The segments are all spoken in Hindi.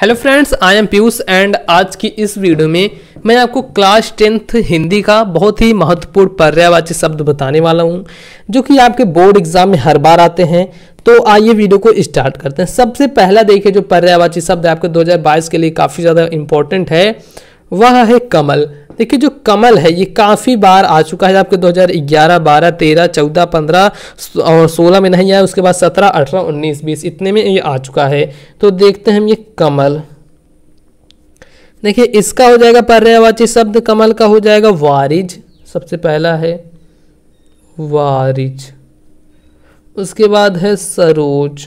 hello friends I am Piyush and आज की इस वीडियो में मैं आपको क्लास टेंथ हिंदी का बहुत ही महत्वपूर्ण पर्यायवाची शब्द बताने वाला हूं जो कि आपके बोर्ड एग्जाम में हर बार आते हैं तो आइए वीडियो को स्टार्ट करते हैं सबसे पहला देखिए जो पर्यायवाची शब्द आपके 2022 के लिए काफ़ी ज़्यादा इंपॉर्टेंट है वह है कमल देखिए जो कमल है ये काफ़ी बार आ चुका है आपके 2011, 12, 13, 14, 15 और सोलह में नहीं आया उसके बाद 17, 18, 19, 20 इतने में ये आ चुका है तो देखते हैं हम ये कमल देखिए इसका हो जाएगा पर्यायवाची शब्द कमल का हो जाएगा वारिज सबसे पहला है वारिज उसके बाद है सरोज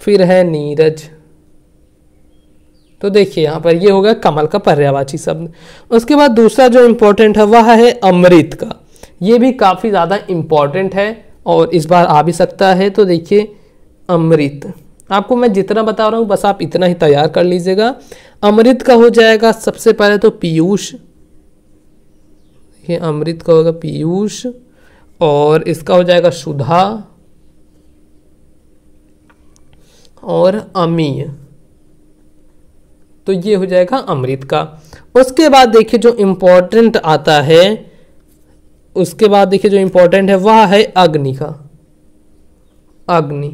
फिर है नीरज तो देखिए यहाँ पर ये होगा कमल का पर्यावाची शब्द उसके बाद दूसरा जो इम्पोर्टेंट है वह है अमृत का ये भी काफ़ी ज़्यादा इम्पॉर्टेंट है और इस बार आ भी सकता है तो देखिए अमृत आपको मैं जितना बता रहा हूँ बस आप इतना ही तैयार कर लीजिएगा अमृत का हो जाएगा सबसे पहले तो पीयूष ये अमृत का होगा पीयूष और इसका हो जाएगा सुधा और अमीय तो ये हो जाएगा अमृत का उसके बाद देखिए जो इम्पोर्टेंट आता है उसके बाद देखिए जो इम्पोर्टेंट है वह है अग्नि का अग्नि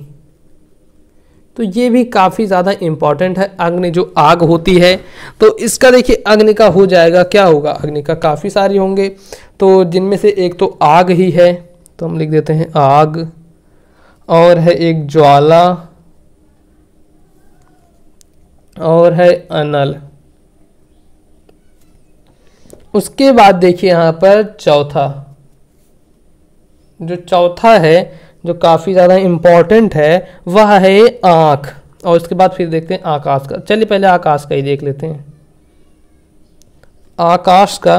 तो ये भी काफ़ी ज़्यादा इम्पॉर्टेंट है अग्नि जो आग होती है तो इसका देखिए अग्नि का हो जाएगा क्या होगा अग्नि का काफ़ी सारे होंगे तो जिनमें से एक तो आग ही है तो हम लिख देते हैं आग और है एक ज्वाला और है अनल उसके बाद देखिए यहाँ पर चौथा जो चौथा है जो काफ़ी ज़्यादा इम्पॉर्टेंट है वह है आँख और उसके बाद फिर देखते हैं आकाश का चलिए पहले आकाश का ही देख लेते हैं आकाश का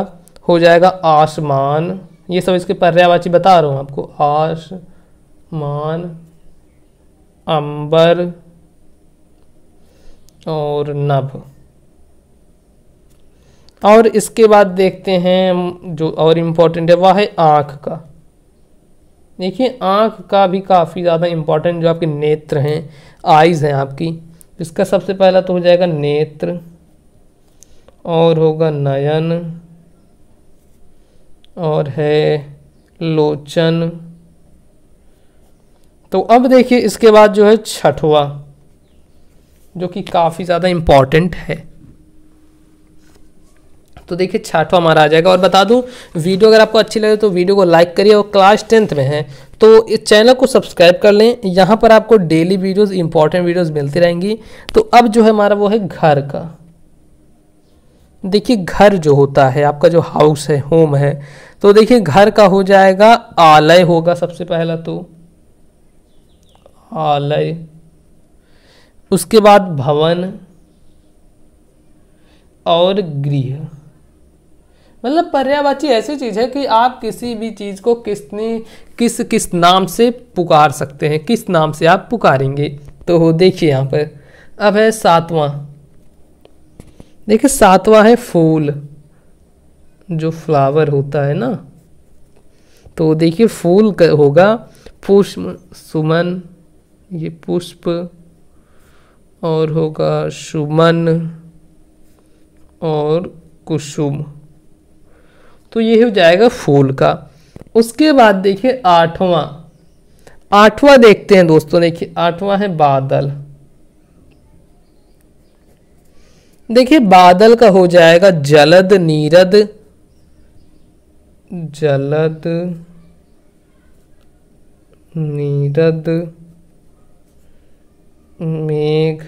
हो जाएगा आसमान ये सब इसके पर्यावाची बता रहा हूँ आपको आसमान अंबर और नभ और इसके बाद देखते हैं जो और इम्पोर्टेंट है वह है आँख का देखिए आँख का भी काफ़ी ज़्यादा इम्पोर्टेंट जो आपके नेत्र हैं आइज़ हैं आपकी इसका सबसे पहला तो हो जाएगा नेत्र और होगा नयन और है लोचन तो अब देखिए इसके बाद जो है छठवा जो कि काफ़ी ज़्यादा इम्पॉर्टेंट है तो देखिए छाठवा हमारा आ जाएगा और बता दूं वीडियो अगर आपको अच्छी लगे तो वीडियो को लाइक करिए और क्लास टेंथ में हैं तो इस चैनल को सब्सक्राइब कर लें यहाँ पर आपको डेली वीडियोस इंपॉर्टेंट वीडियोस मिलती रहेंगी तो अब जो है हमारा वो है घर का देखिए घर जो होता है आपका जो हाउस है होम है तो देखिए घर का हो जाएगा आलय होगा सबसे पहला तो आलय उसके बाद भवन और गृह मतलब पर्यावाची ऐसी चीज़ है कि आप किसी भी चीज़ को किसने किस किस नाम से पुकार सकते हैं किस नाम से आप पुकारेंगे तो देखिए यहाँ पर अब है सातवां देखिए सातवां है फूल जो फ्लावर होता है ना तो देखिए फूल होगा पुष्प सुमन ये पुष्प और होगा सुमन और कुसुम तो ये हो जाएगा फूल का उसके बाद देखिए आठवां आठवां देखते हैं दोस्तों देखिए आठवां है बादल देखिए बादल का हो जाएगा जलद नीरद जलद नीरद मेघ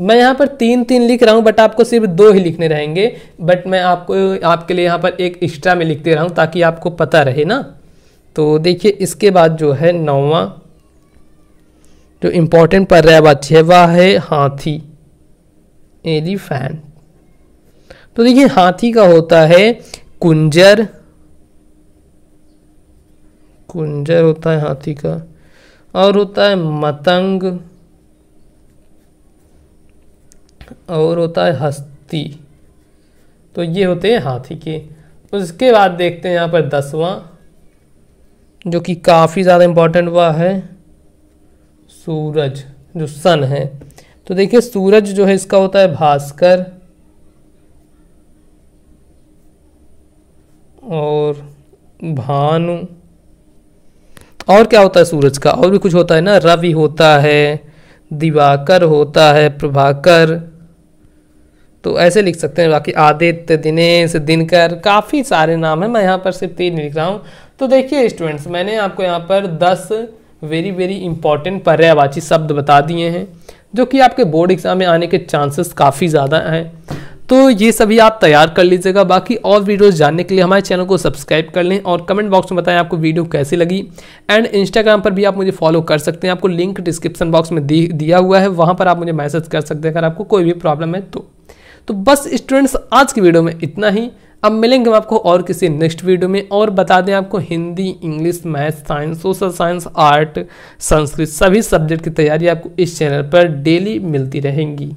मैं यहाँ पर तीन तीन लिख रहा हूँ बट आपको सिर्फ दो ही लिखने रहेंगे बट मैं आपको आपके लिए यहाँ पर एक एक्स्ट्रा में लिखते दे रहा हूँ ताकि आपको पता रहे ना तो देखिए इसके बाद जो है नौवा जो इम्पोर्टेंट पड़ रहा है बात छवा है हाथी फैन तो देखिए हाथी का होता है कुंजर कुंजर होता है हाथी का और होता है मतंग और होता है हस्ती तो ये होते हैं हाथी के उसके बाद देखते हैं यहाँ पर दसवां जो कि काफ़ी ज़्यादा इम्पोर्टेंट हुआ है सूरज जो सन है तो देखिए सूरज जो है इसका होता है भास्कर और भानु और क्या होता है सूरज का और भी कुछ होता है ना रवि होता है दिवाकर होता है प्रभाकर तो ऐसे लिख सकते हैं बाकी आदित्य दिनेश दिनकर काफ़ी सारे नाम हैं मैं यहाँ पर सिर्फ तीन लिख रहा हूँ तो देखिए स्टूडेंट्स मैंने आपको यहाँ पर दस वेरी वेरी इंपॉर्टेंट पर्यायवाची शब्द बता दिए हैं जो कि आपके बोर्ड एग्ज़ाम में आने के चांसेस काफ़ी ज़्यादा हैं तो ये सभी आप तैयार कर लीजिएगा बाकी और वीडियोस जानने के लिए हमारे चैनल को सब्सक्राइब कर लें और कमेंट बॉक्स में बताएं आपको वीडियो कैसी लगी एंड इंस्टाग्राम पर भी आप मुझे फॉलो कर सकते हैं आपको लिंक डिस्क्रिप्शन बॉक्स में दिया हुआ है वहाँ पर आप मुझे मैसेज कर सकते हैं अगर आपको कोई भी प्रॉब्लम है तो तो बस स्टूडेंट्स आज की वीडियो में इतना ही अब मिलेंगे हम आपको और किसी नेक्स्ट वीडियो में और बता दें आपको Hindi English math science social science art Sanskrit सभी सब्जेक्ट की तैयारी आपको इस चैनल पर डेली मिलती रहेंगी